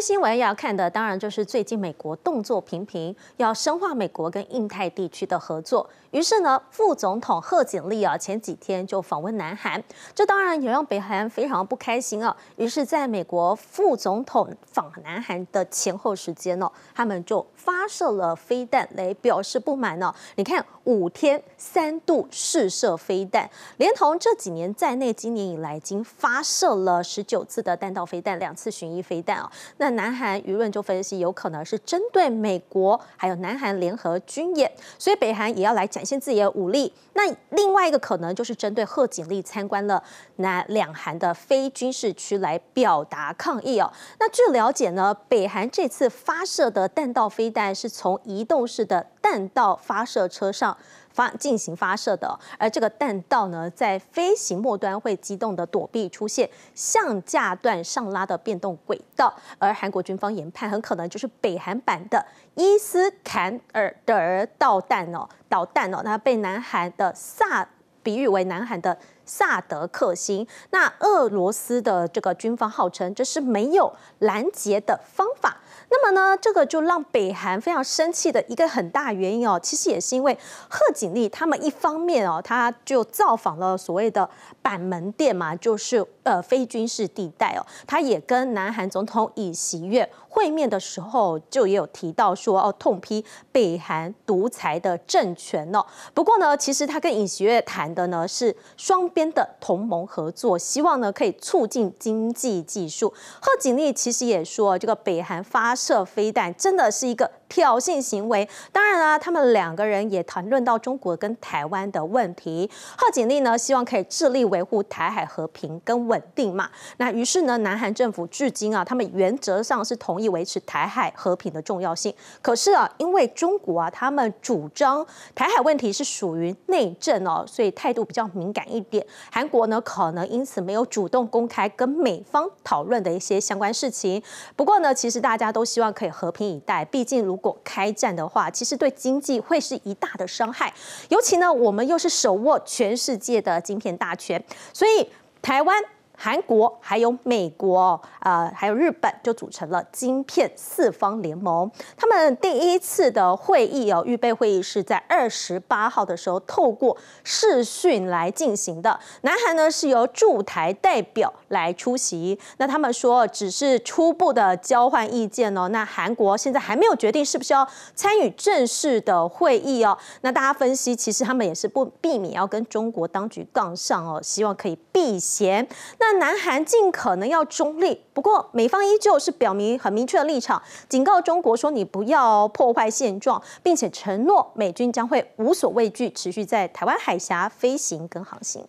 新闻要看的当然就是最近美国动作频频，要深化美国跟印太地区的合作。于是呢，副总统贺锦丽啊前几天就访问南韩，这当然也让北韩非常不开心啊。于是，在美国副总统访南韩的前后时间呢，他们就发射了飞弹来表示不满呢。你看，五天三度试射飞弹，连同这几年在内，今年以来已经发射了十九次的弹道飞弹，两次巡弋飞弹啊。那南韩舆论就分析，有可能是针对美国还有南韩联合军演，所以北韩也要来展现自己的武力。那另外一个可能就是针对贺锦丽参观了南两韩的非军事区来表达抗议哦。那据了解呢，北韩这次发射的弹道飞弹是从移动式的弹道发射车上。发进行发射的，而这个弹道呢，在飞行末端会机动的躲避，出现向架段上拉的变动轨道。而韩国军方研判，很可能就是北韩版的伊斯坎德尔导弹哦，导弹哦，那被南韩的萨比喻为南韩的。萨德克星，那俄罗斯的这个军方号称这是没有拦截的方法。那么呢，这个就让北韩非常生气的一个很大原因哦，其实也是因为贺锦丽他们一方面哦，他就造访了所谓的板门店嘛，就是呃非军事地带哦，他也跟南韩总统尹锡悦会面的时候就也有提到说哦，痛批北韩独裁的政权哦。不过呢，其实他跟尹锡悦谈的呢是双。边的同盟合作，希望呢可以促进经济技术。贺锦丽其实也说，这个北韩发射飞弹真的是一个挑衅行为。当然啦，他们两个人也谈论到中国跟台湾的问题。贺锦丽呢希望可以致力维护台海和平跟稳定嘛。那于是呢，南韩政府至今啊，他们原则上是同意维持台海和平的重要性。可是啊，因为中国啊，他们主张台海问题是属于内政哦，所以态度比较敏感一点。韩国呢，可能因此没有主动公开跟美方讨论的一些相关事情。不过呢，其实大家都希望可以和平以待，毕竟如果开战的话，其实对经济会是一大的伤害。尤其呢，我们又是手握全世界的芯片大权，所以台湾。韩国还有美国，呃，还有日本，就组成了晶片四方联盟。他们第一次的会议哦，预备会议是在二十八号的时候，透过视讯来进行的。南韩呢是由驻台代表来出席。那他们说只是初步的交换意见哦。那韩国现在还没有决定是不是要参与正式的会议哦。那大家分析，其实他们也是不避免要跟中国当局杠上哦，希望可以。避嫌，那南韩尽可能要中立。不过，美方依旧是表明很明确的立场，警告中国说：“你不要破坏现状，并且承诺美军将会无所畏惧，持续在台湾海峡飞行跟航行。”